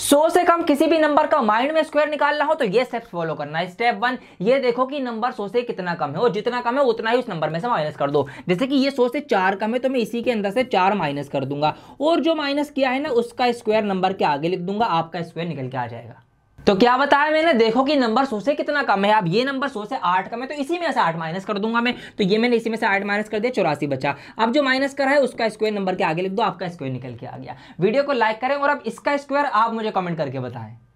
सौ से कम किसी भी नंबर का माइंड में स्क्वायर निकालना हो तो ये स्टेप्स फॉलो करना है स्टेप वन ये देखो कि नंबर सौ से कितना कम है और जितना कम है उतना ही उस नंबर में से माइनस कर दो जैसे कि ये सौ से चार कम है तो मैं इसी के अंदर से चार माइनस कर दूंगा और जो माइनस किया है ना उसका स्क्वायर नंबर के आगे लिख दूंगा आपका स्क्वायर निकल के आ जाएगा तो क्या बताया मैंने देखो कि नंबर सो से कितना कम है अब ये नंबर सो से आठ कम है तो इसी में से आठ माइनस कर दूंगा मैं तो ये मैंने इसी में से आठ माइनस कर दिया चौरासी बचा अब जो माइनस करा है उसका स्क्वायर नंबर के आगे लिख दो आपका स्क्वायर निकल के आ गया वीडियो को लाइक करें और अब इसका स्क्वायर आप मुझे कमेंट करके बताएं